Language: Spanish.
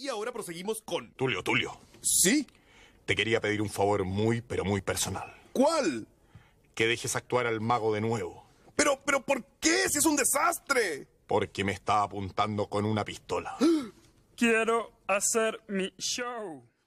Y ahora proseguimos con... Tulio, Tulio. ¿Sí? Te quería pedir un favor muy, pero muy personal. ¿Cuál? Que dejes actuar al mago de nuevo. Pero, pero, ¿por qué? Si es un desastre. Porque me está apuntando con una pistola. Quiero hacer mi show.